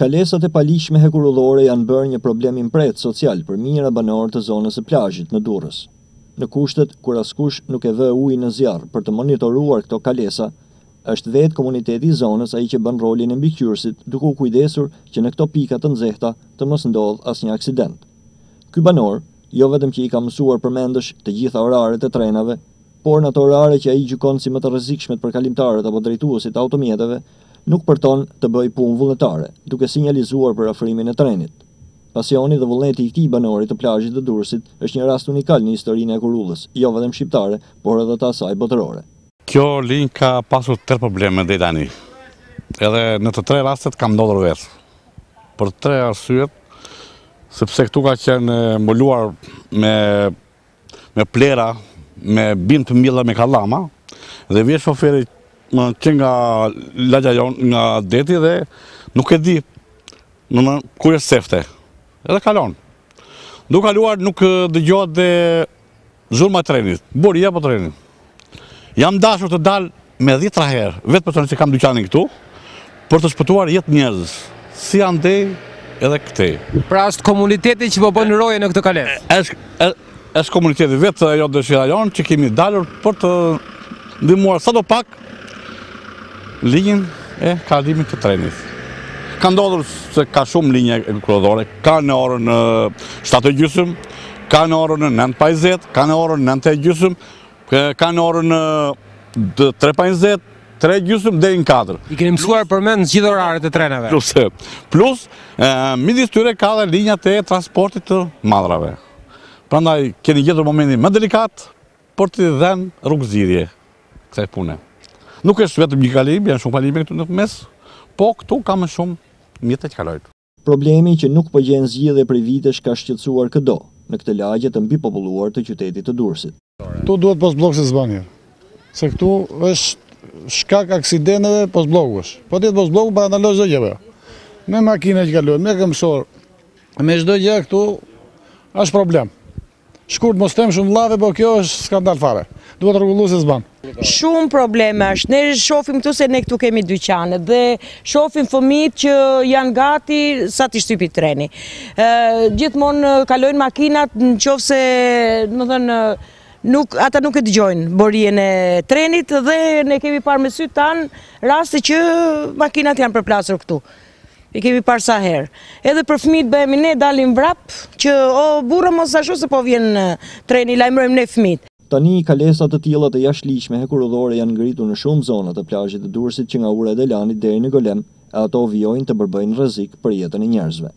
Kalesat e palishme hekurullore janë bërë një problem i social për mijëra banorë të zonës së plazhit në Durrës. Në kushtet kur askush nuk e vë ujin në zjarr për të monitoruar këto kalesa, është vetë komuniteti i zonës ai që bën rolin e mbikëqyrësit, duke u kujdesur që në këto pika të nxehta të mos ndodh asnjë aksident. Ky banor, jo vetëm që i ka mësuar përmendësh të gjitha oraret e trenave, por në të orare që ai gjykon si më të rrezikshmet për kalimtarët apo drejtuesit e automjeteve, nuk përton të bëj punë vullnetare, duke sinjalizuar për afrimin e trenit. Pasioni dhe vullneti i këtij banori të plazhit të Durrësit është një rast unikal në historinë e Kurullës, jo vetëm shqiptare, por edhe të asaj botërore. Kjo linjë ka pasur tre probleme deri tani. Edhe në të tre rastet ka ndodhur vetë. Për tre arsye, sepse këtu ka qenë mbuluar me me plera, me bim të mbilla me kallama dhe vjen shoferi më qenë nga lagja jonë nga deti dhe nuk e di në kur e sefte. Edhe kalon. Nuk kaluar nuk dëgjohet dhe zhurma e trenit. Buri, ja po trenit. Jam dashur të dal me 10 herë, vetë për që kam dyqanin këtu, për të shpëtuar jetë njëzës, si andej edhe këtej. Pra është komuniteti që po bënë roje në këtë kalesë? Eshtë komuniteti vetë ajo dhe shirajon që kemi dalur për të ndihmuar sa do pak linjën e kalimit të trenit. Ka ndodhur se ka shumë linje kryedhore, ka në orën 7:30, ka në orën 9:50, ka në orën 9:30, ka në orën 3:50, 3 gjysmë deri në 4. I kemi mësuar përmend gjithë orare e trenave. Plus, plus midis tyre ka edhe linja e transportit të madhrave. Prandaj keni gjetur momentin më delikat për të dhënë rrugëzirje kësaj pune. Nuk është vetëm një kalim, janë shumë kalime këtu në të mes, po këtu ka më shumë mjetë të kalojtë. Problemi që nuk përgjen po zgjidhje për vitesh ka shqetsuar këdo, në këtë lagje të mbi populluar të qytetit të Durrësit. Këtu duhet pas blokës e zbanjer. Se këtu është shkak aksidenteve pas blokës. Po ti pas bllokut para ndalosh çdo gjë. Me makina që kalojnë, me këmbësor, me çdo gjë këtu është problem. Shkurt mos them shumë vllave, po kjo është skandal fare duhet rrgullu se zbanë. Shumë probleme është. Ne shohim këtu se ne këtu kemi dyqane dhe shohim fëmijët që janë gati sa të shtypi treni. Ë gjithmonë kalojnë makinat nëse, domethënë nuk ata nuk e dëgjojnë borien e trenit dhe ne kemi parë me sy tan raste që makinat janë përplasur këtu. I kemi parë sa herë. Edhe për fëmijët bëhemi ne dalim vrap që o burrë mos ashtu se po vjen treni, lajmërojmë ne fëmijët. Tani kalesa të tilla të jashtëligjshme hekurudhore janë ngritur në shumë zona të plazhit të Durrësit që nga ura e Delanit deri në Golem, ato vjojnë të bërbëjnë rrezik për jetën e njerëzve.